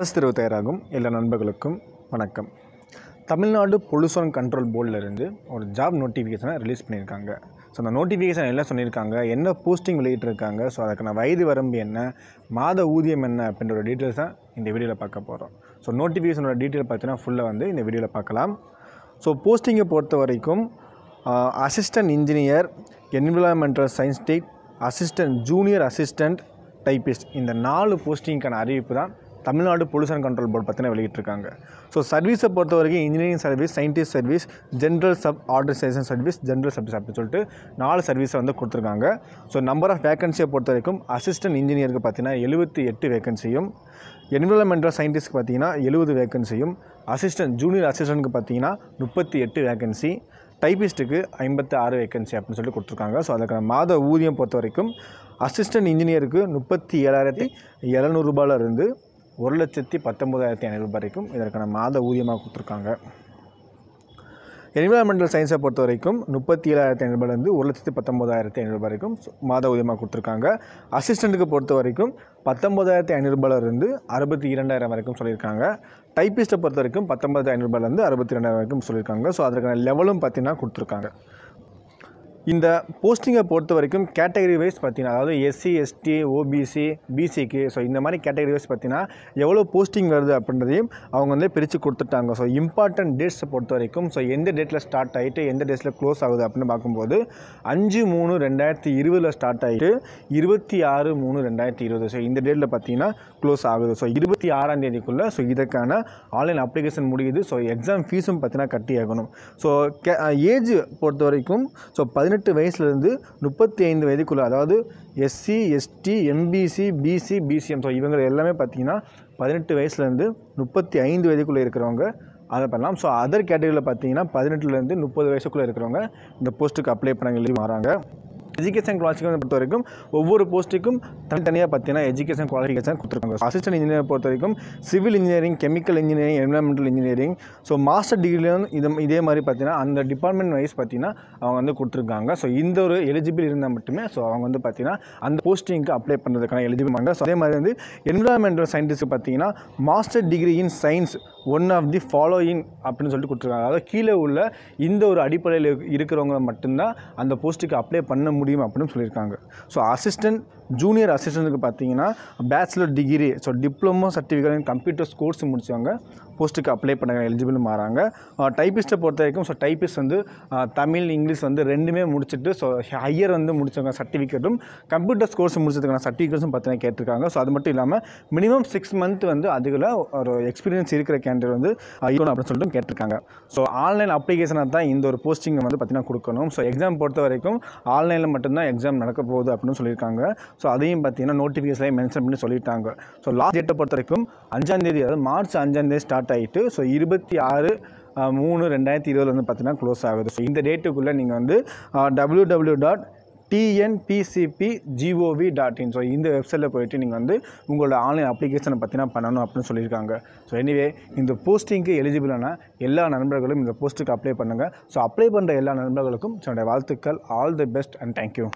அரசு தயாராகும் எல்லா நண்பர்களுக்கும் வணக்கம் தமிழ்நாடு பொலுசன் கண்ட்ரோல் போர்டிலிருந்து ஒரு ஜாப் நோட்டிஃபிகேஷனை ரிலீஸ் பண்ணியிருக்காங்க ஸோ அந்த நோட்டிஃபிகேஷன் என்ன சொல்லியிருக்காங்க என்ன போஸ்டிங் வெளியிட்டிருக்காங்க ஸோ அதுக்கான வயது வரம்பு என்ன மாத ஊதியம் என்ன அப்படின்ற ஒரு டீட்டெயில்ஸ் தான் இந்த வீடியோவில் பார்க்க போகிறோம் ஸோ நோட்டிஃபிகேஷனோட டீட்டெயில் பார்த்தீங்கன்னா ஃபுல்லாக வந்து இந்த வீடியோவில் பார்க்கலாம் ஸோ போஸ்டிங்கை பொறுத்த வரைக்கும் assistant engineer environmental science tech assistant junior assistant typist இந்த நாலு போஸ்டிங்க்கான அறிவிப்பு தான் தமிழ்நாடு பொல்யூஷன் கண்ட்ரோல் போர்டு பற்றின வெளியிட்டிருக்காங்க ஸோ சர்வீஸை பொறுத்த வரைக்கும் engineering service scientist service general sub organisation service general service அப்படின்னு சொல்லிட்டு நாலு சர்வீஸை வந்து கொடுத்துருக்காங்க ஸோ நம்பர் ஆஃப் வேகன்சியை பொறுத்த வரைக்கும் அசிஸ்டன்ட் இன்ஜினியருக்கு பார்த்தீங்கன்னா எழுபத்தி எட்டு வேகன்சியும் என்விரான்மெண்டல் சயின்டிஸ்ட்க்கு பார்த்தீங்கன்னா எழுபது வேகன்சியும் அசிஸ்டன்ட் ஜூனியர் அசிஸ்டன்ட்க்கு பார்த்தீங்கன்னா முப்பத்தி எட்டு வேகன்சி டைபிஸ்ட்டுக்கு ஐம்பத்தி ஆறு வேகன்சி அப்படின்னு சொல்லிட்டு கொடுத்துருக்காங்க ஸோ அதுக்கான மாத ஊதியம் பொறுத்த வரைக்கும் அசிஸ்டன்ட் இன்ஜினியருக்கு முப்பத்தி ஏழாயிரத்தி இருந்து ஒரு லட்சத்தி பத்தொம்போதாயிரத்தி ஐநூறு ரூபாய் வரைக்கும் இதற்கான மாத ஊதியமாக கொடுத்துருக்காங்க என்விரான்மெண்டல் சயின்ஸை பொறுத்த வரைக்கும் முப்பத்தி ஏழாயிரத்தி ஐநூறுபாலேருந்து ஒரு லட்சத்தி பத்தொம்போதாயிரத்தி ரூபாய் வரைக்கும் மாத ஊதியமாக கொடுத்துருக்காங்க அசிஸ்டண்ட்டுக்கு பொறுத்த வரைக்கும் பத்தொம்போதாயிரத்தி ஐநூறுபாலேருந்து அறுபத்தி இரண்டாயிரம் வரைக்கும் சொல்லியிருக்காங்க டைப்பிஸ்ட்டை பொறுத்த வரைக்கும் பத்தொம்பது ஐநூறுபாலேருந்து அறுபத்தி ரெண்டாயிரம் வரைக்கும் சொல்லியிருக்காங்க ஸோ அதற்கான லெவலும் பார்த்திங்கன்னா கொடுத்துருக்காங்க இந்த போஸ்டிங்கை பொறுத்த வரைக்கும் கேட்டகரி வைஸ் பார்த்தீங்கன்னா அதாவது எஸ்சி எஸ்டி ஓபிசி பிசிக்கு ஸோ இந்த மாதிரி கேட்டகரி வைஸ் பார்த்தீங்கன்னா எவ்வளோ போஸ்டிங் வருது அப்படின்றதையும் அவங்க வந்து பிரித்து கொடுத்துட்டாங்க ஸோ இம்பார்ட்டன்ட் டேட்ஸை பொறுத்த வரைக்கும் ஸோ எந்த டேட்டில் ஸ்டார்ட் ஆகிட்டு எந்த டேஸில் க்ளோஸ் ஆகுது அப்படின்னு பார்க்கும்போது அஞ்சு மூணு ரெண்டாயிரத்தி இருபதில் ஸ்டார்ட் ஆகிட்டு இருபத்தி ஆறு மூணு ரெண்டாயிரத்தி இருபது ஸோ இந்த டேட்டில் பார்த்தீங்கன்னா க்ளோஸ் ஆகுது ஸோ இருபத்தி ஆறாம் தேதிக்குள்ளே ஸோ இதற்கான ஆன்லைன் அப்ளிகேஷன் முடியுது ஸோ எக்ஸாம் ஃபீஸும் பார்த்தீங்கன்னா கட்டி ஆகணும் ஸோ ஏஜ் பொறுத்த வரைக்கும் ஸோ பதினெட்டு பதினெட்டு வயசுலேருந்து முப்பத்தி ஐந்து வயதுக்குள்ளே அதாவது SC ST MBC BC BCM so இவங்க எல்லாமே பார்த்திங்கன்னா பதினெட்டு வயசுலேருந்து முப்பத்தி ஐந்து வயதுக்குள்ளே இருக்கிறவங்க அதை பண்ணலாம் ஸோ அதர் கேட்டகரியில் பார்த்தீங்கன்னா பதினெட்டுலேருந்து முப்பது வயசுக்குள்ளே இருக்கிறவங்க இந்த போஸ்ட்டுக்கு அப்ளை பண்ணாங்க மாறாங்க எஜுகேஷன் குவாலிஃபிகேஷன் பொறுத்த வரைக்கும் ஒவ்வொரு போஸ்ட்டுக்கும் தனித்தனியாக பார்த்தீங்கன்னா எஜுகேஷன் குவாலிஃபிகேஷன் கொடுத்துருக்காங்க அசிஸ்டன்ட் இன்ஜினியர் பொறுத்த வரைக்கும் civil engineering chemical engineering environmental engineering so master டிகிரியும் இது இதே மாதிரி பார்த்தீங்கன்னா அந்த டிபார்ட்மெண்ட் வைஸ் பார்த்தீங்கன்னா அவங்க வந்து கொடுத்துருக்காங்க ஸோ இந்த ஒரு எலிஜிபிள் இருந்தால் மட்டுமே ஸோ அவங்க வந்து பார்த்தீங்கன்னா அந்த போஸ்டிங்க்கு அப்ளை பண்ணுறதுக்கான எலிஜிபிள் பண்ணுறாங்க ஸோ அதே மாதிரி வந்து என்விரான்மெண்டல் சயின்டிஸ்ட் பார்த்தீங்கன்னா master degree in science one of the following அப்படின்னு சொல்லிட்டு கொடுத்துருக்காங்க அதாவது கீழே உள்ள இந்த ஒரு அடிப்படையில் இருக்கிறவங்க மட்டும்தான் அந்த போஸ்ட்டுக்கு அப்ளை பண்ண முடியும் முடியும் அப்படின்னு சொல்லியிருக்காங்க ஸோ அசிஸ்டன்ட் ஜூனியர் அசிஸ்டண்ட்டுக்கு பார்த்தீங்கன்னா bachelor degree so diploma certificate computers course முடிச்சவங்க போஸ்ட்டுக்கு அப்ளை பண்ணுறாங்க எலிஜிபிள் மாறாங்க டைப்பிஸ்ட்டை பொறுத்த வரைக்கும் ஸோ டைப்பிஸ்ட் வந்து தமிழ் இங்கிலீஷ் வந்து ரெண்டுமே முடிச்சுட்டு ஸோ ஹையர் வந்து முடிச்சவங்க சர்டிஃபிகேட்டும் கம்ப்யூட்டர்ஸ் கோர்ஸ் முடிச்சதுக்கான சர்டிஃபிகேட்ஸும் பார்த்தீங்கன்னா கேட்டிருக்காங்க ஸோ அது மட்டும் இல்லாமல் மினிமம் சிக்ஸ் மந்த் வந்து அதில் ஒரு எக்ஸ்பீரியன்ஸ் இருக்கிற கேண்டிடேட் வந்து ஐயோ அப்படின்னு சொல்லிட்டு கேட்டிருக்காங்க ஸோ ஆன்லைன் அப்ளிகேஷனாக தான் இந்த ஒரு போஸ்டிங்கை வந்து பார்த்தீங்கன்னா கொடுக்கணும் ஸோ எக்ஸாம் பொறுத்த வரைக்கும் ஆன்லைனில் மட்டும்தான் எக்ஸாம் நடக்க போகுது அப்படின்னு சொல்லியிருக்காங்க ஸோ அதையும் பார்த்தீங்கன்னா நோட்டிஃபிகேஷன்லேயே மென்ஷன் பண்ணி சொல்லிட்டாங்க ஸோ லாஸ்ட் டேட்டை பொறுத்த வரைக்கும் அஞ்சாந்தேதி அதாவது மார்ச் அஞ்சாந்தேதி ஸ்டார்ட் ஆகிட்டு ஸோ இருபத்தி ஆறு மூணு ரெண்டாயிரத்தி இருபது வந்து பார்த்தீங்கன்னா க்ளோஸ் ஆகுது ஸோ இந்த டேட்டுக்குள்ளே நீங்கள் வந்து W W dot TNPCB GOV dot in so இந்த வெப்சைட்டில் போயிட்டு நீங்கள் வந்து உங்களோட ஆன்லைன் அப்ளிகேஷனை பார்த்தீங்கன்னா பண்ணணும் அப்படின்னு சொல்லியிருக்காங்க ஸோ எனிவே இந்த போஸ்டிங்க்கு எலிஜிபிளான எல்லா நண்பர்களும் இந்த போஸ்ட்டுக்கு அப்ளை பண்ணுங்கள் ஸோ அப்ளை பண்ணுற எல்லா நண்பர்களுக்கும் என்னுடைய வாழ்த்துக்கள் all the best and thank you